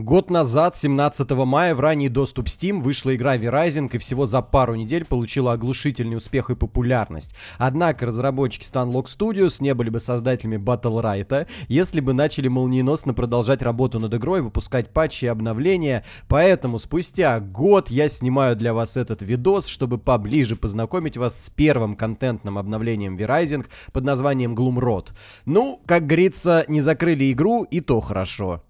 Год назад, 17 мая, в ранний доступ Steam вышла игра V-Rising и всего за пару недель получила оглушительный успех и популярность. Однако разработчики Stanlock Studios не были бы создателями Battle Right, если бы начали молниеносно продолжать работу над игрой, выпускать патчи и обновления. Поэтому спустя год я снимаю для вас этот видос, чтобы поближе познакомить вас с первым контентным обновлением V-Rising под названием Gloomrot. Ну, как говорится, не закрыли игру и то Хорошо.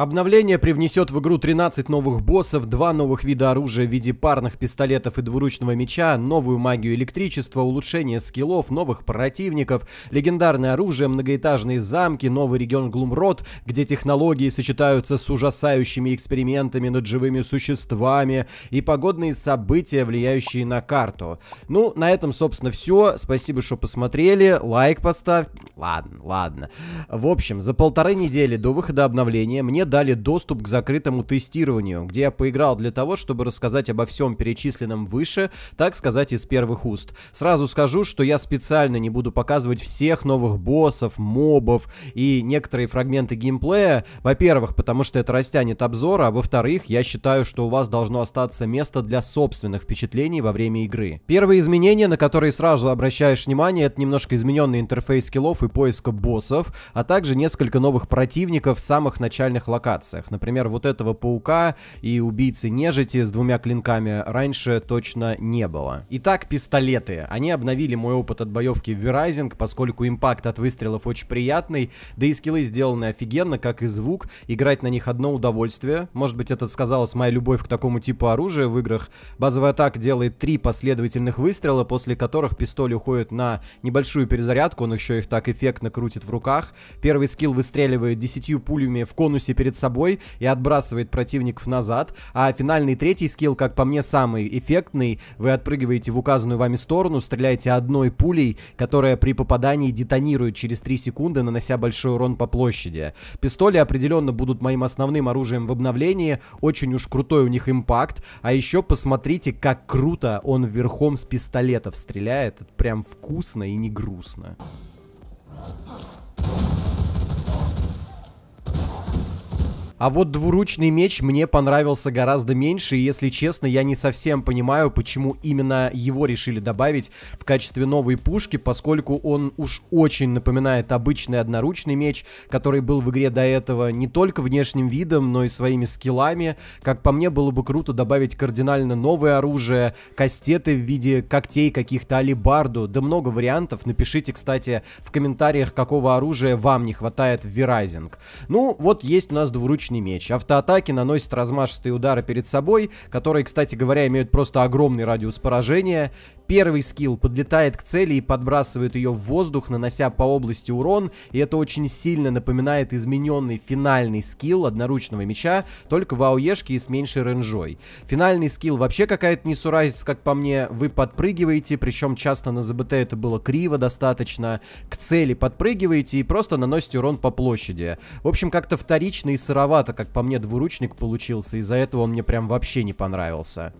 Обновление привнесет в игру 13 новых боссов, два новых вида оружия в виде парных пистолетов и двуручного меча, новую магию электричества, улучшение скиллов, новых противников, легендарное оружие, многоэтажные замки, новый регион Глумрод, где технологии сочетаются с ужасающими экспериментами над живыми существами и погодные события, влияющие на карту. Ну, на этом, собственно, все. Спасибо, что посмотрели. Лайк поставь. Ладно, ладно. В общем, за полторы недели до выхода обновления мне дали доступ к закрытому тестированию, где я поиграл для того, чтобы рассказать обо всем перечисленном выше, так сказать, из первых уст. Сразу скажу, что я специально не буду показывать всех новых боссов, мобов и некоторые фрагменты геймплея. Во-первых, потому что это растянет обзор, а во-вторых, я считаю, что у вас должно остаться место для собственных впечатлений во время игры. Первые изменения, на которые сразу обращаешь внимание, это немножко измененный интерфейс скиллов и поиска боссов, а также несколько новых противников в самых начальных локациях. Например, вот этого паука и убийцы нежити с двумя клинками раньше точно не было. Итак, пистолеты. Они обновили мой опыт от боевки в Verizing, поскольку импакт от выстрелов очень приятный, да и скиллы сделаны офигенно, как и звук. Играть на них одно удовольствие. Может быть, это сказалось моя любовь к такому типу оружия в играх. Базовая атака делает три последовательных выстрела, после которых пистоль уходит на небольшую перезарядку, он еще их так эффектно крутит в руках. Первый скилл выстреливает 10 пулями в конусе перед собой и отбрасывает противников назад, а финальный третий скилл, как по мне, самый эффектный. Вы отпрыгиваете в указанную вами сторону, стреляете одной пулей, которая при попадании детонирует через 3 секунды, нанося большой урон по площади. Пистоли определенно будут моим основным оружием в обновлении, очень уж крутой у них импакт, а еще посмотрите, как круто он верхом с пистолетов стреляет, это прям вкусно и не грустно. А вот двуручный меч мне понравился гораздо меньше, и если честно, я не совсем понимаю, почему именно его решили добавить в качестве новой пушки, поскольку он уж очень напоминает обычный одноручный меч, который был в игре до этого не только внешним видом, но и своими скиллами. Как по мне, было бы круто добавить кардинально новое оружие, кастеты в виде когтей каких-то алибарду, да много вариантов. Напишите, кстати, в комментариях, какого оружия вам не хватает в Verizon. Ну, вот есть у нас двуручный двуручный меч. Автоатаки наносят размашистые удары перед собой, которые, кстати говоря, имеют просто огромный радиус поражения. Первый скилл подлетает к цели и подбрасывает ее в воздух, нанося по области урон, и это очень сильно напоминает измененный финальный скилл одноручного меча, только в АОЕшке и с меньшей ренжой. Финальный скилл вообще какая-то несуразица, как по мне, вы подпрыгиваете, причем часто на ЗБТ это было криво достаточно, к цели подпрыгиваете и просто наносите урон по площади. В общем, как-то вторично и сыровато тяжеловато, как по мне, двуручник получился, из-за этого он мне прям вообще не понравился.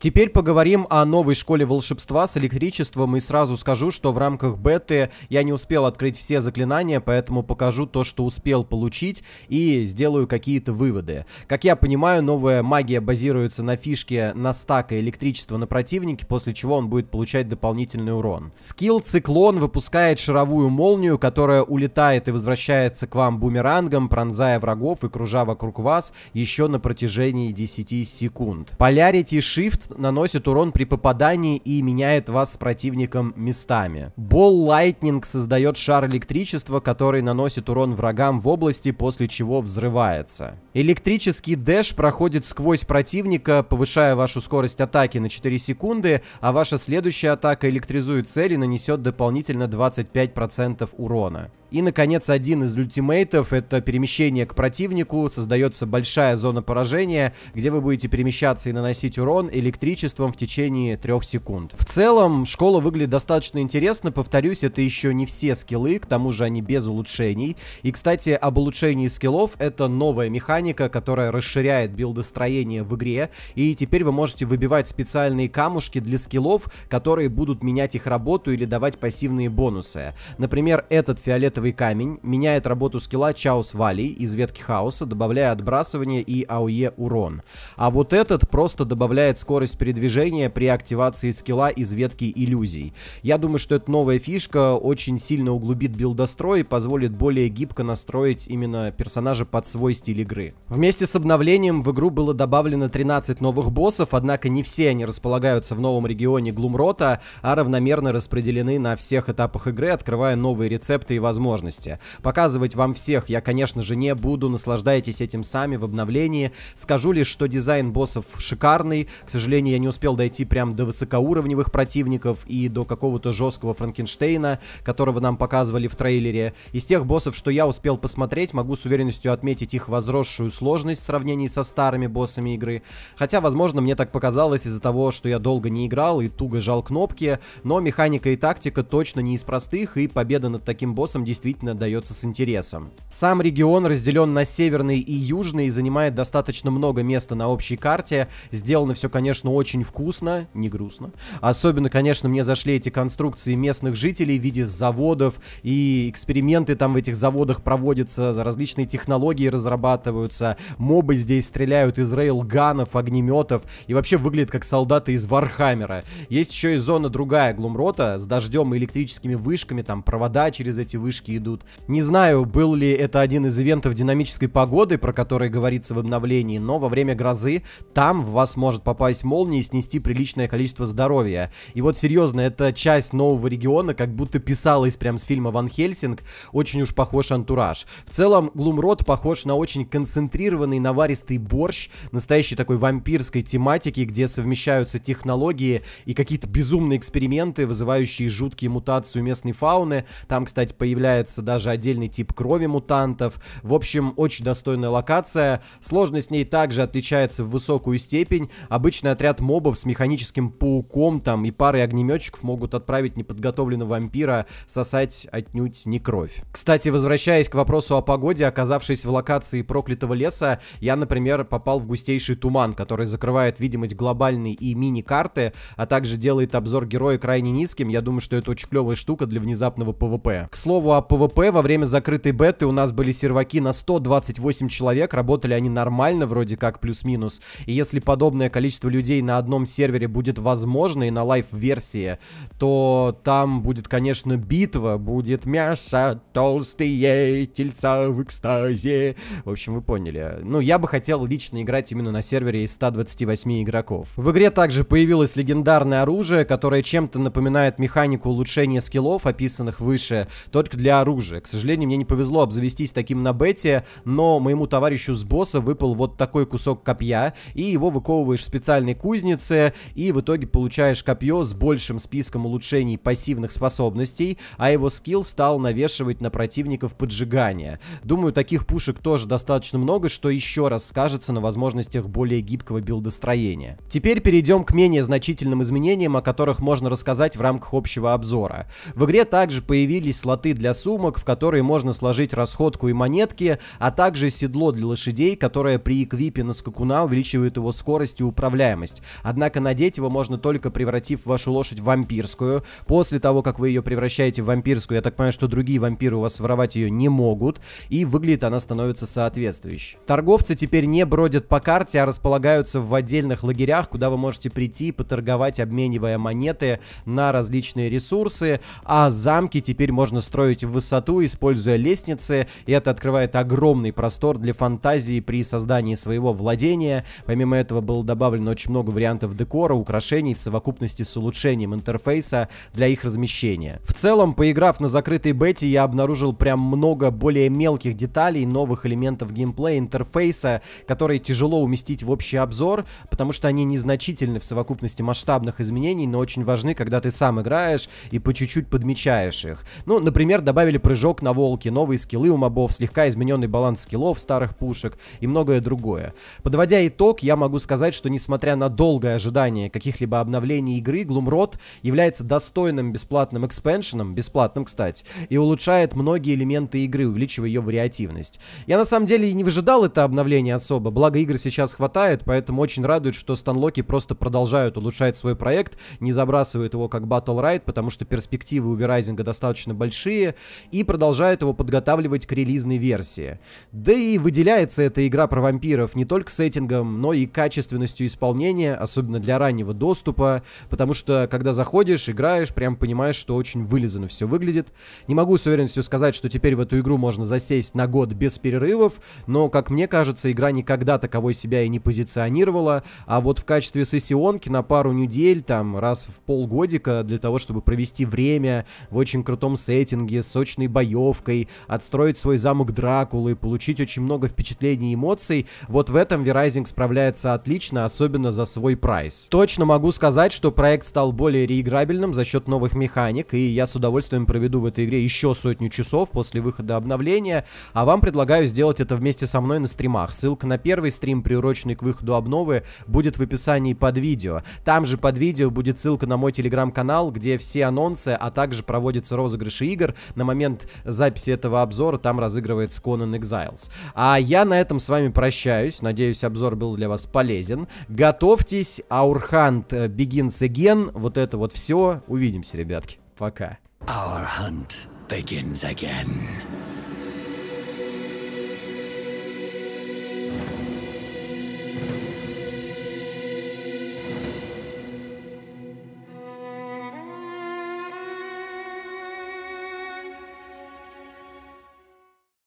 Теперь поговорим о новой школе волшебства с электричеством и сразу скажу, что в рамках беты я не успел открыть все заклинания, поэтому покажу то, что успел получить и сделаю какие-то выводы. Как я понимаю, новая магия базируется на фишке на стака электричества на противнике, после чего он будет получать дополнительный урон. Скилл Циклон выпускает шаровую молнию, которая улетает и возвращается к вам бумерангом, пронзая врагов и кружа вокруг вас еще на протяжении 10 секунд. Polarity Shift наносит урон при попадании и меняет вас с противником местами. Болл Лайтнинг создает шар электричества, который наносит урон врагам в области, после чего взрывается. Электрический дэш проходит сквозь противника, повышая вашу скорость атаки на 4 секунды, а ваша следующая атака электризует цель и нанесет дополнительно 25% урона. И, наконец, один из ультимейтов — это перемещение к противнику. Создается большая зона поражения, где вы будете перемещаться и наносить урон электричеством в течение трех секунд. В целом, школа выглядит достаточно интересно. Повторюсь, это еще не все скиллы, к тому же они без улучшений. И, кстати, об улучшении скиллов — это новая механика, механика, которая расширяет билдостроение в игре, и теперь вы можете выбивать специальные камушки для скиллов, которые будут менять их работу или давать пассивные бонусы. Например, этот фиолетовый камень меняет работу скилла Чаус Вали из ветки хаоса, добавляя отбрасывание и АОЕ урон. А вот этот просто добавляет скорость передвижения при активации скилла из ветки иллюзий. Я думаю, что эта новая фишка очень сильно углубит билдострой и позволит более гибко настроить именно персонажа под свой стиль игры. Вместе с обновлением в игру было добавлено 13 новых боссов, однако не все они располагаются в новом регионе Глумрота, а равномерно распределены на всех этапах игры, открывая новые рецепты и возможности. Показывать вам всех я, конечно же, не буду, наслаждайтесь этим сами в обновлении. Скажу лишь, что дизайн боссов шикарный, к сожалению, я не успел дойти прям до высокоуровневых противников и до какого-то жесткого Франкенштейна, которого нам показывали в трейлере. Из тех боссов, что я успел посмотреть, могу с уверенностью отметить их возросшую большую сложность в сравнении со старыми боссами игры. Хотя, возможно, мне так показалось из-за того, что я долго не играл и туго жал кнопки, но механика и тактика точно не из простых, и победа над таким боссом действительно дается с интересом. Сам регион разделен на северный и южный и занимает достаточно много места на общей карте. Сделано все, конечно, очень вкусно, не грустно. Особенно, конечно, мне зашли эти конструкции местных жителей в виде заводов, и эксперименты там в этих заводах проводятся, различные технологии разрабатывают, высовываются, мобы здесь стреляют из рейлганов, огнеметов и вообще выглядят как солдаты из Вархаммера. Есть еще и зона другая Глумрота с дождем и электрическими вышками, там провода через эти вышки идут. Не знаю, был ли это один из ивентов динамической погоды, про который говорится в обновлении, но во время грозы там в вас может попасть молния и снести приличное количество здоровья. И вот серьезно, эта часть нового региона как будто писалась прям с фильма Ван Хельсинг, очень уж похож антураж. В целом, Глумрот похож на очень концентрированный концентрированный наваристый борщ настоящий такой вампирской тематики, где совмещаются технологии и какие-то безумные эксперименты, вызывающие жуткие мутации у местной фауны. Там, кстати, появляется даже отдельный тип крови мутантов. В общем, очень достойная локация. Сложность с ней также отличается в высокую степень. Обычный отряд мобов с механическим пауком там и парой огнеметчиков могут отправить неподготовленного вампира сосать отнюдь не кровь. Кстати, возвращаясь к вопросу о погоде, оказавшись в локации проклятого этого леса я, например, попал в густейший туман, который закрывает видимость глобальной и мини-карты, а также делает обзор героя крайне низким. Я думаю, что это очень клевая штука для внезапного ПВП. К слову о ПВП, во время закрытой беты у нас были серваки на 128 человек, работали они нормально вроде как, плюс-минус. И если подобное количество людей на одном сервере будет возможно и на лайв-версии, то там будет, конечно, битва, будет мясо, толстые тельца в экстазе. В общем, вы поняли поняли. Ну, я бы хотел лично играть именно на сервере из 128 игроков. В игре также появилось легендарное оружие, которое чем-то напоминает механику улучшения скиллов, описанных выше, только для оружия. К сожалению, мне не повезло обзавестись таким на бете, но моему товарищу с босса выпал вот такой кусок копья, и его выковываешь в специальной кузнице, и в итоге получаешь копье с большим списком улучшений пассивных способностей, а его скилл стал навешивать на противников поджигание. Думаю, таких пушек тоже достаточно много, много что еще раз скажется на возможностях более гибкого билдостроения. Теперь перейдем к менее значительным изменениям, о которых можно рассказать в рамках общего обзора. В игре также появились слоты для сумок, в которые можно сложить расходку и монетки, а также седло для лошадей, которое при эквипе на скакуна увеличивает его скорость и управляемость. Однако надеть его можно только превратив вашу лошадь в вампирскую. После того, как вы ее превращаете в вампирскую, я так понимаю, что другие вампиры у вас воровать ее не могут, и выглядит она становится соответствующей чудовищ. Торговцы теперь не бродят по карте, а располагаются в отдельных лагерях, куда вы можете прийти и поторговать, обменивая монеты на различные ресурсы, а замки теперь можно строить в высоту, используя лестницы, и это открывает огромный простор для фантазии при создании своего владения. Помимо этого было добавлено очень много вариантов декора, украшений в совокупности с улучшением интерфейса для их размещения. В целом, поиграв на закрытой бете, я обнаружил прям много более мелких деталей, новых элементов геймплея, геймплея, интерфейса, которые тяжело уместить в общий обзор, потому что они незначительны в совокупности масштабных изменений, но очень важны, когда ты сам играешь и по чуть-чуть подмечаешь их. Ну, например, добавили прыжок на волке, новые скиллы у мобов, слегка измененный баланс скиллов старых пушек и многое другое. Подводя итог, я могу сказать, что несмотря на долгое ожидание каких-либо обновлений игры, Глумрод является достойным бесплатным экспеншеном, бесплатным, кстати, и улучшает многие элементы игры, увеличивая ее вариативность. Я на самом деле не выжидал это обновление особо, благо игр сейчас хватает, поэтому очень радует, что станлоки просто продолжают улучшать свой проект, не забрасывают его как Battle Ride, потому что перспективы у Verizon достаточно большие, и продолжают его подготавливать к релизной версии. Да и выделяется эта игра про вампиров не только сеттингом, но и качественностью исполнения, особенно для раннего доступа, потому что когда заходишь, играешь, прям понимаешь, что очень вылизано все выглядит. Не могу с уверенностью сказать, что теперь в эту игру можно засесть на год без перерывов, но но, как мне кажется, игра никогда таковой себя и не позиционировала, а вот в качестве сессионки на пару недель, там, раз в полгодика, для того, чтобы провести время в очень крутом сеттинге, с сочной боевкой, отстроить свой замок Дракулы, получить очень много впечатлений и эмоций, вот в этом v справляется отлично, особенно за свой прайс. Точно могу сказать, что проект стал более реиграбельным за счет новых механик, и я с удовольствием проведу в этой игре еще сотню часов после выхода обновления, а вам предлагаю сделать это вместе со мной на стримах. Ссылка на первый стрим, приуроченный к выходу обновы, будет в описании под видео. Там же под видео будет ссылка на мой телеграм-канал, где все анонсы, а также проводятся розыгрыши игр. На момент записи этого обзора там разыгрывается Conan Exiles. А я на этом с вами прощаюсь. Надеюсь, обзор был для вас полезен. Готовьтесь, Аурхант э, Begins Again. Вот это вот все. Увидимся, ребятки. Пока. Our hunt begins again.